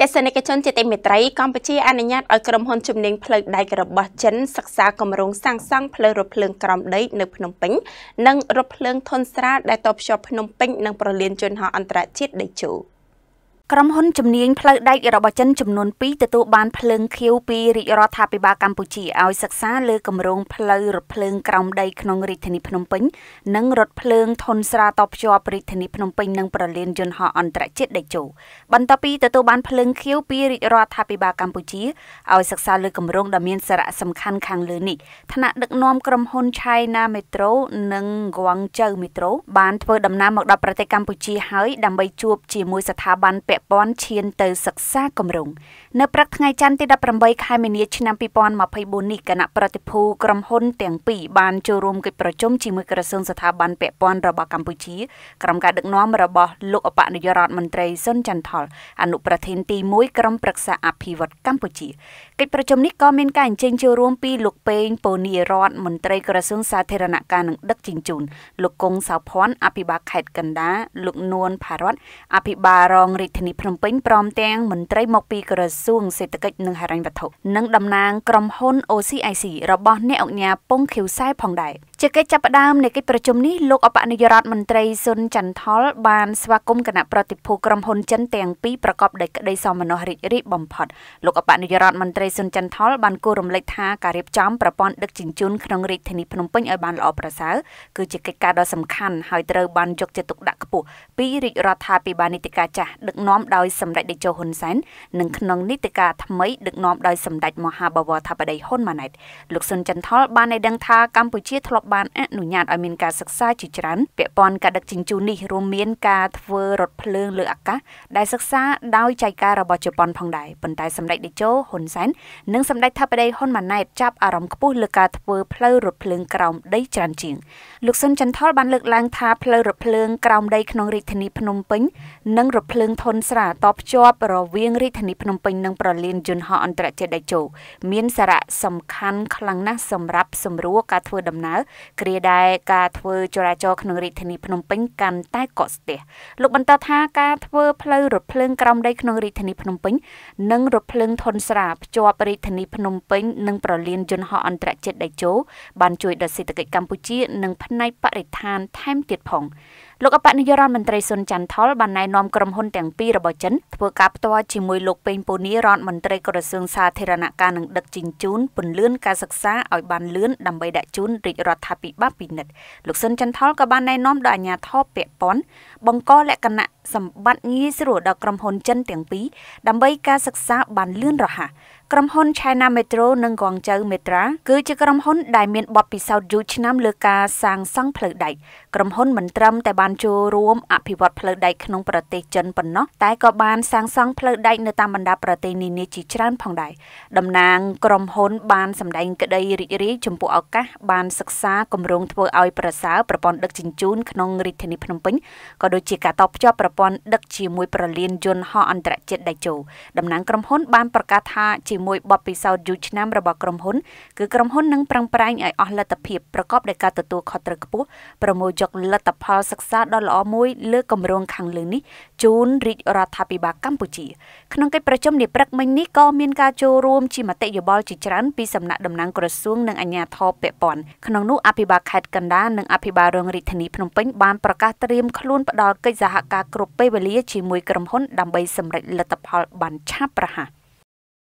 ទស្សនិកជនជាទីមេត្រីកម្ពុជាអនុញ្ញាតឲ្យក្រុមហ៊ុនជំនាញផ្លូវដែករបស់ចិនសិក្សាគម្រោងសាងសង់ផ្លូវរថភ្លើងក្រោមដីនៅភ្នំពេញនិងរថភ្លើងធុនស្រាលដែលតភ្ជាប់ភ្នំពេញនិងប្រលានយន្តហោះអន្តរជាតិដេជោ។ក្រុមហ៊ុនជំនាញផ្លូវដែករបស់ចិនចំនួន2ទទួលបានភ្លើងខៀវពីរាជរដ្ឋាភិបាលកម្ពុជាឲ្យសិក្សាលើគម្រោងផ្លូវរថភ្លើងក្រោមដីក្នុងរាជធានីភ្នំពេញនិងរថភ្លើងធនស្រាតភ្ជាប់រាជធានីភ្នំពេញនិងប្រលានយន្តហោះអន្តរជាតិដេជោបន្ទាប់ពីទទួលបានភ្លើងខៀវពីរាជរដ្ឋាភិបាលកម្ពុជាឲ្យសិក្សាលើគម្រោងដ៏មានសារៈសំខាន់ខាងលើនេះថ្នាក់ដឹកនាំក្រុមហ៊ុន China Metro និង Guangzhou Metro បានធ្វើដំណើរមកដល់ប្រទេសកម្ពុជាហើយដើម្បីជួបជាមួយស្ថាប័នពាក់ពាក់ព័ន្ធឈានទៅសិក្សាគម្រងនៅព្រឹកថ្ងៃច័ន្ទទី18ខែមីនាឆ្នាំ2024នេះគណៈប្រតិភូក្រុមហ៊ុនទាំងពីរបានចូលរួមកិច្ចប្រជុំជាមួយក្រសួងស្ថាប័នពាក់ព័ន្ធរបស់កម្ពុជាក្រុមការដឹកនាំរបស់លោកអបនយរដ្ឋមន្ត្រីសុនចន្ទថលអនុប្រធានទី1ក្រុមប្រឹក្សាអភិវឌ្ឍកម្ពុជាកិច្ចប្រជុំនេះក៏មានការអញ្ជើញចូលរួមពីលោកពេងពូនីរដ្ឋមន្ត្រីក្រសួងសាធារណការនិងដឹកជញ្ជូនលោកកុងសៅភ័ណ្ឌអភិបាលខេត្តកណ្ដាលលោកនួនផារ៉ាត់អភិបាលរងរាជធានីនីភ្នំពេញព្រមទាំងមន្ត្រីមកពីក្រសួងសេដ្ឋកិច្ចនិងហិរញ្ញវត្ថុនិងតំណាងក្រុមហ៊ុន OCIC របស់អ្នកអង្គការពងខៀវខ្សែផងដែរជាកិច្ចចាប់ផ្ដើមនៃកិច្ចប្រជុំនេះលោក អបនាយករដ្ឋមន្ត្រីស៊ុនចន្ទថលបានស្វាគមន៍គណៈប្រតិភូក្រុមហ៊ុនចិនទាំងពីរប្រកបដោយក្តីសមនស្សរីករាយបំផុតលោកអបនាយករដ្ឋមន្ត្រីស៊ុនចន្ទថលបានគូររំលេចថាការរៀបចំប្រព័ន្ធដឹកជញ្ជូនក្នុងរាជធានីភ្នំពេញឲ្យបានល្អប្រសើរគឺជាកិច្ចការដ៏សំខាន់ហើយត្រូវបានយកចិត្តទុកដាក់ខ្ពស់ពីរាជរដ្ឋាភិបាលនីតិកាចាស់ដឹកនាំដោយសម្ដេចតេជោហ៊ុនសែននិងក្នុងនីតិកាថ្មីដឹកនាំដោយសម្ដេចមហាបវរធិបតីហ៊ុនម៉ាណែតលោកស៊ុនចន្ទថលបានឲ្យដឹងថាកម្ពុជាធ្លាប់បានអនុញ្ញាតឲ្យមានការសិក្សាជាច្រើនពាក់ព័ន្ធការដឹកជញ្ជូននេះរួមមានការធ្វើរថភ្លើងលើអាកាសដែលសិក្សាដោយចៃការរបស់ជប៉ុនផងដែរប៉ុន្តែសម្ដេចតេជោហ៊ុនសែននិងសម្ដេចថាបតីហ៊ុនម៉ាណែតចាប់អារម្មណ៍ខ្ពស់លើការធ្វើផ្លូវរថភ្លើងក្រោមដីច្រើនជាងលោកសុនចន្ទថលបានលើកឡើងថាផ្លូវរថភ្លើងក្រោមដីក្នុងរាជធានីភ្នំពេញ និងរថភ្លើងធនស្រាតភ្ជាប់រវាងរាជធានីភ្នំពេញនិងប្រលានយន្តហោះអន្តរជាតិតេជោមានសារៈសំខាន់ខ្លាំងណាស់សម្រាប់សម្រួលការធ្វើដំណើរគ្រាដែលការធ្វើចរាចរណ៍ក្នុងរាជធានីភ្នំពេញកាន់តែកកស្ទះលោកបន្តថាការធ្វើផ្លូវរថភ្លើងក្រោមដីក្នុងរាជធានីភ្នំពេញនិងរថភ្លើងធនស្រាភ្ជាប់រាជធានីភ្នំពេញនិងប្រលានយន្តហោះអន្តរជាតិដៃជោបានជួយដល់សេដ្ឋកិច្ចកម្ពុជានិងផ្នែកបរិស្ថានថែមទៀតផងលោកអបនយោរដ្ឋមន្ត្រីសុនច័ន្ទថុលបានណែនាំក្រុមហ៊ុនទាំងពីររបស់ចិនធ្វើការផ្ទាល់ជាមួយលោកពេញពូនីរដ្ឋមន្ត្រីក្រសួងសាធារណការនិងដឹកជញ្ជូនពន្លឿនការសិក្សាឲ្យបានលឿនដើម្បីដាក់ជូនរាជរដ្ឋាភិបាលពិនិត្យលោកសុនច័ន្ទថុលក៏បានណែនាំដល់អាជ្ញាធរពាក់ព័ន្ធបង្កលក្ខណៈសម្បត្តិងាយស្រួលដល់ក្រុមហ៊ុនចិនទាំងពីរដើម្បីការសិក្សាបានលឿនរហ័សក្រុមហ៊ុន China Metro និង Guangzhou Metra គឺជាក្រុមហ៊ុនដែលមានបទពិសោធន៍យូរឆ្នាំលើការសាងសង់ផ្លូវដែកក្រុមហ៊ុនមិនត្រឹមតែបានចូលរួមអភិវឌ្ឍផ្លូវដែកក្នុងប្រទេសចិនប៉ុណ្ណោះតែក៏បានសាងសង់ផ្លូវដែកនៅតាមបណ្ដាប្រទេសនានាជាច្រើនផងដែរតំណាងក្រុមហ៊ុនបានសម្ដែងក្តីរីករាយចំពោះឱកាសបានសិក្សាគម្រោងធ្វើឲ្យប្រសើរប្រព័ន្ធដឹកជញ្ជូនក្នុងរាជធានីភ្នំពេញក៏ដូចជាការតបភ្ជាប់ប្រព័ន្ធដឹកជាមួយប្រលានយន្តហោះអន្តរជាតិដៃជោតំណាងក្រុមហ៊ុនបានប្រកាសថាជាជាមួយបទពិសោធន៍យូរឆ្នាំរបស់ក្រុមហ៊ុនគឺក្រុមហ៊ុននឹងប្រឹងប្រែងឲ្យអស់លទ្ធភាពប្រកបដោយការទទួលខុសត្រូវខ្ពស់ប្រមូលយកលទ្ធផលសិក្សាដ៏ល្អមួយលើគម្រោងខាងលើនេះជូនរាជរដ្ឋាភិបាលកម្ពុជាក្នុងកិច្ចប្រជុំនាព្រឹកមិញនេះក៏មានការចូលរួមជាមតិយោបល់ជាច្រើនពីសំណាក់តំណាងក្រសួងនិងអាជ្ញាធរពាក់ព័ន្ធក្នុងនោះអភិបាលខេត្តកណ្ដាលនិងអភិបាលរងរាជធានីភ្នំពេញបានប្រកាសត្រៀមខ្លួនផ្ដល់កិច្ចសហការគ្រប់ពេលវេលាជាមួយក្រុមហ៊ុនដើម្បីសម្រេចលទ្ធផលបានឆាប់រហ័ស